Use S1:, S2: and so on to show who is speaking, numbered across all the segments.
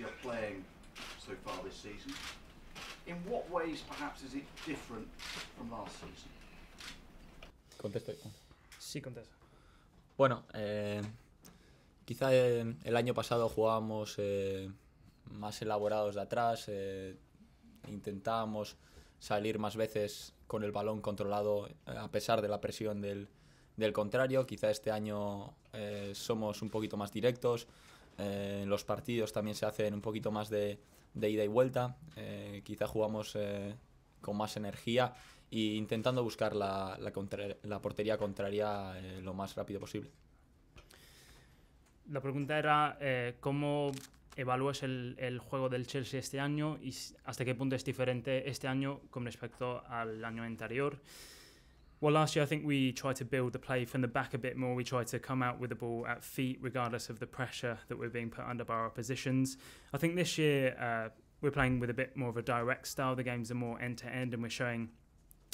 S1: you're playing so far this season. In what ways, perhaps, is it different from last season? Sí, contesto.
S2: Bueno, eh, quizá eh, el año pasado jugábamos eh, más elaborados de atrás, intentábamos salir más veces con el balón controlado a pesar de la presión del, del contrario. Quizá este año somos un poquito más directos, eh, los partidos también se hacen un poquito más de, ida y vuelta. Eh, quizá jugamos eh, con más energía e intentando buscar la, portería contraria lo más rápido posible.
S1: La pregunta era cómo evalúas el, juego del Chelsea este año y hasta qué punto es diferente este año con respecto al año anterior. Well, last year I think we tried to build the play from the back a bit more. We tried to come out with the ball at feet, regardless of the pressure that we're being put under by our oppositions. I think this year uh, we're playing with a bit more of a direct style. The games are more end to end, and we're showing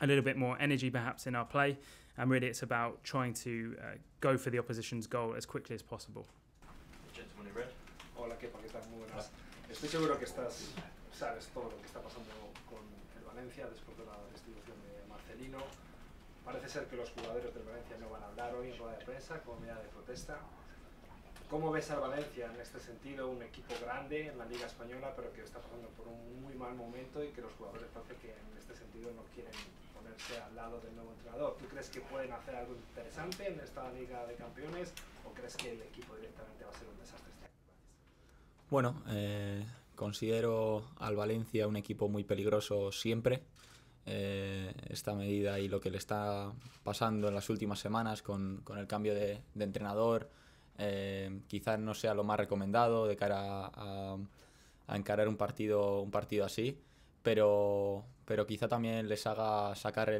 S1: a little bit more energy perhaps in our play. And really, it's about trying to uh, go for the opposition's goal as quickly as possible.
S2: in red. Hola, ¿Qué tal? Muy buenas. Estoy seguro que estás, sabes todo lo que está pasando con el Valencia después de la destitución de Marcelino. Parece ser que los jugadores del Valencia no van a hablar hoy en rueda de prensa como medida de protesta. ¿Cómo ves al Valencia en este sentido? Un equipo grande en la Liga Española, pero que está pasando por un muy mal momento y que los jugadores parece que en este sentido no quieren ponerse al lado del nuevo entrenador. ¿Tú
S1: crees que pueden hacer algo interesante en esta Liga de Campeones o crees que el equipo directamente va a ser un desastre este año?
S2: Bueno, eh, considero al Valencia un equipo muy peligroso siempre. Eh, esta medida y lo que le está pasando en las últimas semanas con, el cambio de, entrenador, eh, quizás no sea lo más recomendado de cara a, encarar un partido, un partido así, pero, pero quizá también les haga sacar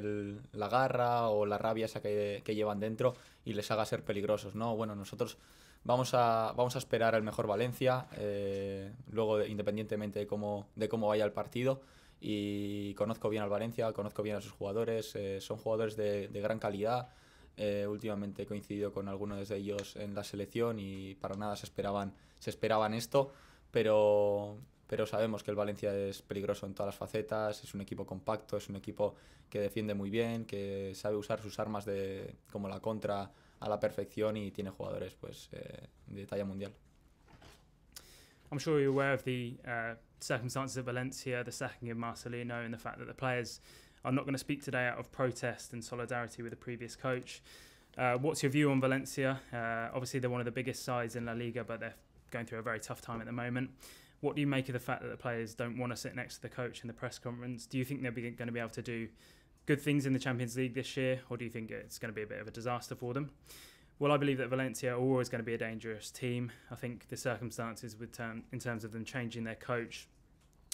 S2: la garra o la rabia que, llevan dentro y les haga ser peligrosos. ¿no? Bueno, nosotros vamos a, vamos a esperar al mejor Valencia, eh, luego independientemente de cómo vaya el partido y conozco bien al Valencia, conozco bien a sus jugadores, eh, son jugadores de, gran calidad. Eh, últimamente he coincidido con algunos de ellos en la selección y para nada se esperaban, se esperaban esto, pero, pero sabemos que el Valencia es peligroso en todas las facetas, es un equipo compacto, es un equipo que defiende muy bien, que sabe usar sus armas de, como la contra a la perfección y tiene jugadores pues, eh, de talla mundial.
S1: I'm sure you're aware the uh, circumstances at Valencia, the sacking of Marcelino, and the fact that the players are not going to speak today out of protest and solidarity with the previous coach. Uh, what's your view on Valencia? Uh, obviously, they're one of the biggest sides in La Liga, but they're going through a very tough time at the moment. What do you make of the fact that the players don't want to sit next to the coach in the press conference? Do you think they're going to be able to do good things in the Champions League this year, or do you think it's going to be a bit of a disaster for them? Well, I believe that Valencia are always going to be a dangerous team. I think the circumstances with term, in terms of them changing their coach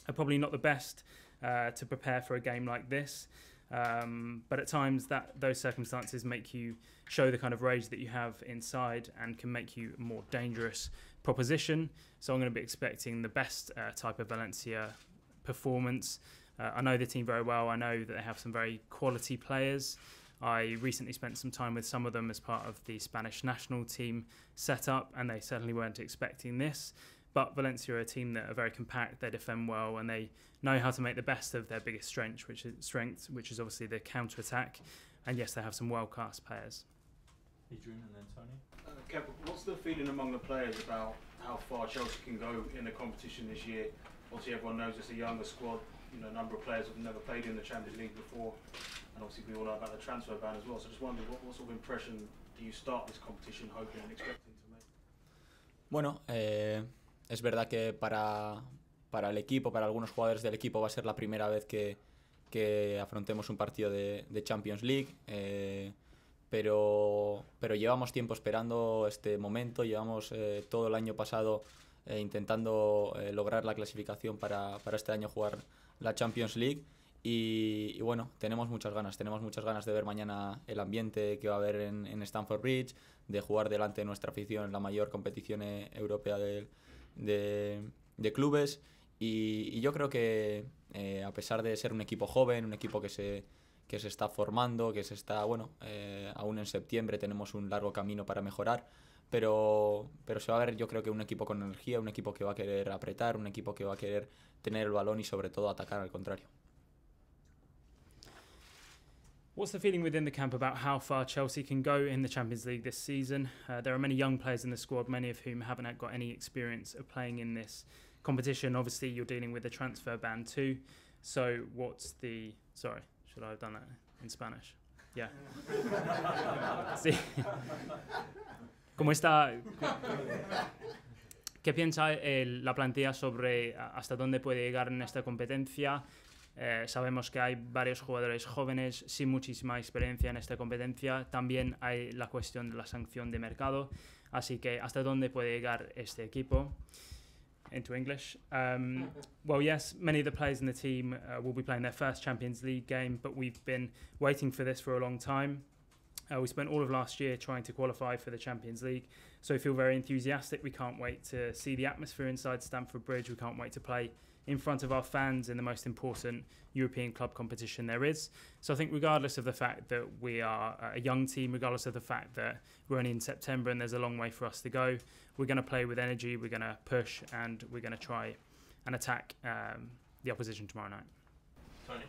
S1: are probably not the best uh, to prepare for a game like this. Um, but at times, that those circumstances make you show the kind of rage that you have inside and can make you a more dangerous proposition. So I'm going to be expecting the best uh, type of Valencia performance. Uh, I know the team very well. I know that they have some very quality players. I recently spent some time with some of them as part of the Spanish national team setup, and they certainly weren't expecting this. But Valencia are a team that are very compact, they defend well, and they know how to make the best of their biggest strength, which is strength, which is obviously the counter attack. And yes, they have some world class players. Adrian and then Tony. Uh, Kev, what's the feeling among the players about how far Chelsea can go in the competition this year? Obviously, everyone knows it's a younger squad. you know, a number of players have never played in the Champions League before, and obviously we all know about the transfer ban as well. So just wondering, what, what sort of impression do you start this competition hoping and expecting to
S2: Bueno, eh, es verdad que para, para el equipo, para algunos jugadores del equipo, va a ser la primera vez que, que afrontemos un partido de, de Champions League. Eh, pero, pero llevamos tiempo esperando este momento, llevamos eh, todo el año pasado eh, intentando eh, lograr la clasificación para, para este año jugar la Champions League. Y, bueno, tenemos muchas ganas, tenemos muchas ganas de ver mañana el ambiente que va a haber en, Stamford Bridge, de jugar delante de nuestra afición en la mayor competición e, europea de, de, clubes. Y, yo creo que eh, a pesar de ser un equipo joven, un equipo que se, que se está formando, que se está, bueno, eh, aún en septiembre tenemos un largo camino para mejorar, pero, pero se va a ver yo creo que un equipo con energía, un equipo que va a querer apretar, un equipo que va a querer tener el balón y sobre todo atacar al contrario.
S1: What's the feeling within the camp about how far Chelsea can go in the Champions League this season? Uh, there are many young players in the squad, many of whom haven't got any experience of playing in this competition. Obviously, you're dealing with a transfer ban too. So, what's the. Sorry, should I have done that in Spanish? Yeah. See? ¿Cómo está? ¿Qué piensa eh, la plantilla sobre hasta dónde puede llegar en esta competencia? Eh, sabemos que hay varios jugadores jóvenes sin muchísima experiencia en esta competencia. También hay la cuestión de la sanción de mercado. Así que hasta dónde puede llegar este equipo. Into English. Um, well, yes, many of the players in the team uh, will be playing their first Champions League game, but we've been waiting for this for a long time. Uh, we spent all of last year trying to qualify for the Champions League, so we feel very enthusiastic. We can't wait to see the atmosphere inside Stamford Bridge. We can't wait to play in front of our fans in the most important European club competition there is. So I think, regardless of the fact that we are a young team, regardless of the fact that we're only in September and there's a long way for us to go, we're going to play with energy, we're going to push, and we're going to try and attack um, the opposition tomorrow night. Tony.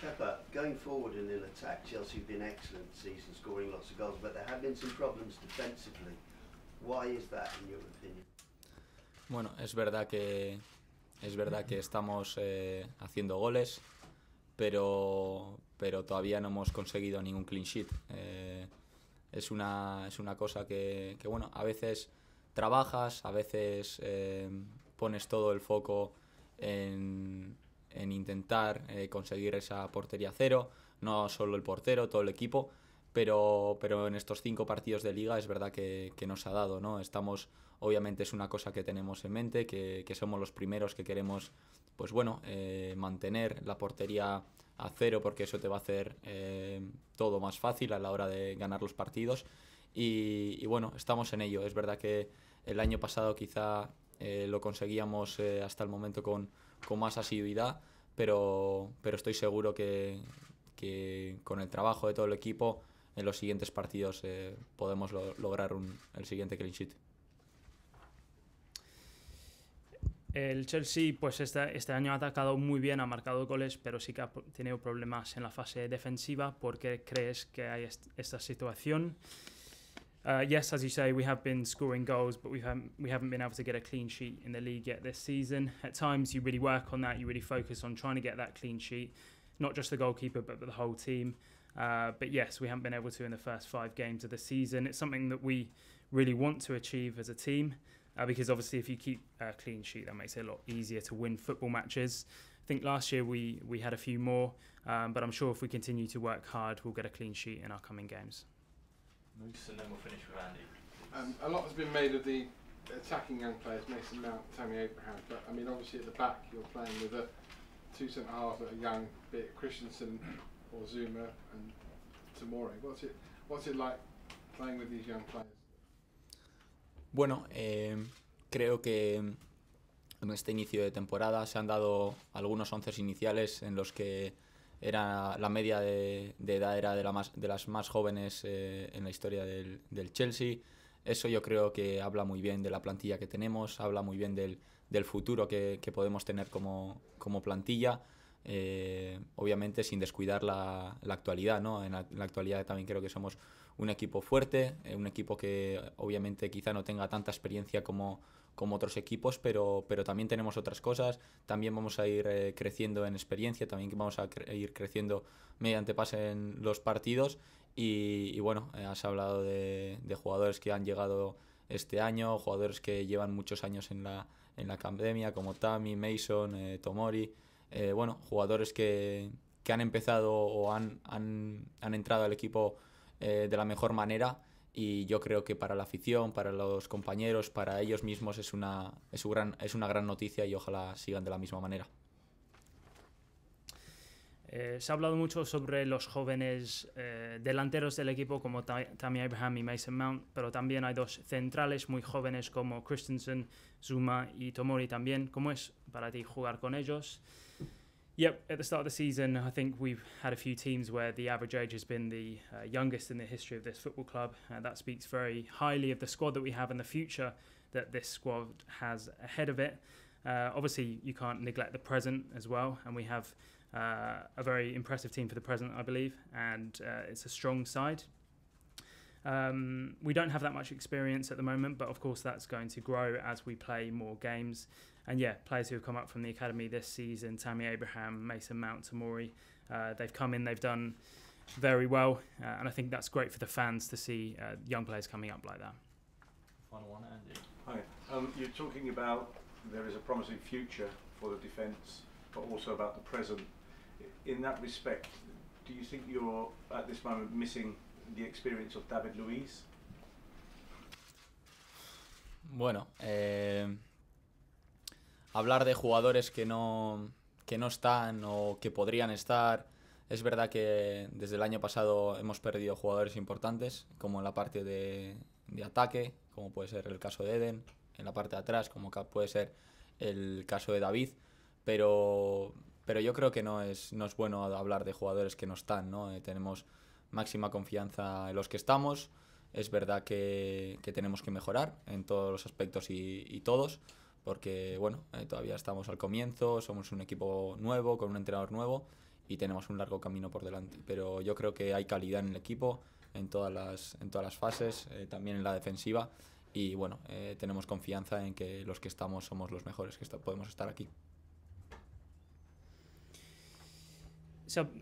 S1: Chapa, going forward in in attack, Chelsea have been excellent season, scoring lots of goals, but there have been some problems defensively. Why is that, in your opinion?
S2: Bueno, es verdad que es verdad que estamos eh, haciendo goles, pero pero todavía no hemos conseguido ningún clean sheet. Eh, es una es una cosa que, que bueno, a veces trabajas, a veces eh, pones todo el foco en, en intentar eh, conseguir esa portería a cero, no solo el portero, todo el equipo, pero, pero en estos cinco partidos de liga es verdad que, que nos ha dado, ¿no? Estamos, obviamente es una cosa que tenemos en mente, que, que somos los primeros que queremos, pues bueno, eh, mantener la portería a cero porque eso te va a hacer eh, todo más fácil a la hora de ganar los partidos. Y, y bueno, estamos en ello. Es verdad que el año pasado quizá eh, lo conseguíamos eh, hasta el momento con, con más asiduidad, pero, pero estoy seguro que, que, con el trabajo de todo el equipo en los siguientes partidos eh, podemos lograr un, el siguiente clean sheet.
S1: El Chelsea, pues este, este, año ha atacado muy bien, ha marcado goles, pero sí que ha tenido problemas en la fase defensiva. ¿Por qué crees que hay esta situación? uh, yes, as you say, we have been scoring goals, but we haven't um, we haven't been able to get a clean sheet in the league yet this season. At times, you really work on that. You really focus on trying to get that clean sheet, not just the goalkeeper, but, but the whole team. Uh, but yes, we haven't been able to in the first five games of the season. It's something that we really want to achieve as a team, uh, because obviously, if you keep a clean sheet, that makes it a lot easier to win football matches. I think last year we we had a few more, um, but I'm sure if we continue to work hard, we'll get a clean sheet in our coming games. and then we'll finish with Andy. Um, a lot has been made of the attacking young players, Mason Mount, Tammy Abraham, but I mean, obviously at the back you're playing with a two centre halves that a young, bit, Christensen or Zuma and Tamori. What's it, what's it like playing with these young players?
S2: Bueno, eh, creo que en este inicio de temporada se han dado algunos once iniciales en los que era la media de, edad era de, la más, de las más jóvenes eh, en la historia del, Chelsea. Eso yo creo que habla muy bien de la plantilla que tenemos, habla muy bien del, del futuro que, que, podemos tener como, como plantilla. Eh, obviamente sin descuidar la, la actualidad, ¿no? En la, actualidad también creo que somos un equipo fuerte, eh, un equipo que obviamente quizá no tenga tanta experiencia como, como otros equipos, pero, pero también tenemos otras cosas, también vamos a ir eh, creciendo en experiencia, también vamos a ir creciendo mediante pase en los partidos y, bueno, eh, has hablado de, jugadores que han llegado este año, jugadores que llevan muchos años en la, en la academia, como Tami, Mason, eh, Tomori, bueno, jugadores que, que, han empezado o han, han, han entrado al equipo de la mejor manera y yo creo que para la afición, para los compañeros, para ellos mismos es una, es gran, es una gran noticia y ojalá sigan de la misma manera.
S1: Eh, se ha hablado mucho sobre los jóvenes eh, delanteros del equipo como Tammy Abraham y Mason Mount, pero también hay dos centrales muy jóvenes como Christensen, Zuma y Tomori también. ¿Cómo es para ti jugar con ellos? Yep, at the start of the season, I think we've had a few teams where the average age has been the uh, youngest in the history of this football club. Uh, that speaks very highly of the squad that we have and the future that this squad has ahead of it. Uh, obviously, you can't neglect the present as well, and we have uh, a very impressive team for the present, I believe, and uh, it's a strong side. Um, we don't have that much experience at the moment, but of course, that's going to grow as we play more games and yeah, players who have come up from the academy this season, Tammy Abraham, Mason Mount, Tamori, uh, they've come in, they've done very well, uh, and I think that's great for the fans to see uh, young players coming up like that.
S2: Final one, Andy. Hi. Um, you're talking about there is a promising future for the defence, but also about the present. In that respect, do you think you're at this moment missing the experience of David Luiz? Bueno, eh, hablar de jugadores que no, que no están o que podrían estar. Es verdad que desde el año pasado hemos perdido jugadores importantes, como en la parte de, ataque, como puede ser el caso de Eden, en la parte de atrás, como puede ser el caso de David, pero, pero yo creo que no es, no es bueno hablar de jugadores que no están, ¿no? Eh, tenemos máxima confianza en los que estamos, es verdad que, tenemos que mejorar en todos los aspectos y todos, porque bueno, eh, todavía estamos al comienzo, somos un equipo nuevo, con un entrenador nuevo y tenemos un largo camino por delante. Pero yo creo que hay calidad en el equipo, en todas las, en todas las fases, eh, también en la defensiva y bueno, eh, tenemos confianza en que los que estamos somos los mejores que podemos estar aquí.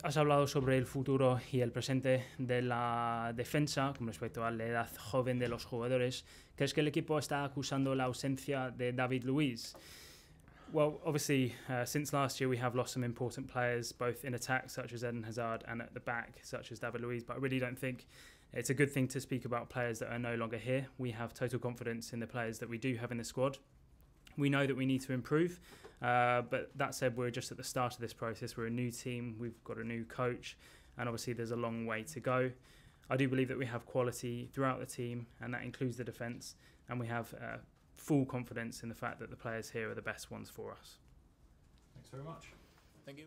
S1: has hablado sobre el futuro y el presente de la defensa con respecto a la edad joven de los jugadores. ¿Crees que el equipo está acusando la ausencia de David Luiz? Well, obviously, uh, since last year, we have lost some important players, both in attack, such as Eden Hazard, and at the back, such as David Luiz. But I really don't think it's a good thing to speak about players that are no longer here. We have total confidence in the players that we do have in the squad we know that we need to improve. Uh, but that said, we're just at the start of this process. We're a new team, we've got a new coach, and obviously there's a long way to go. I do believe that we have quality throughout the team, and that includes the defence, and we have uh, full confidence in the fact that the players here are the best ones for us. Thanks very much. Thank you.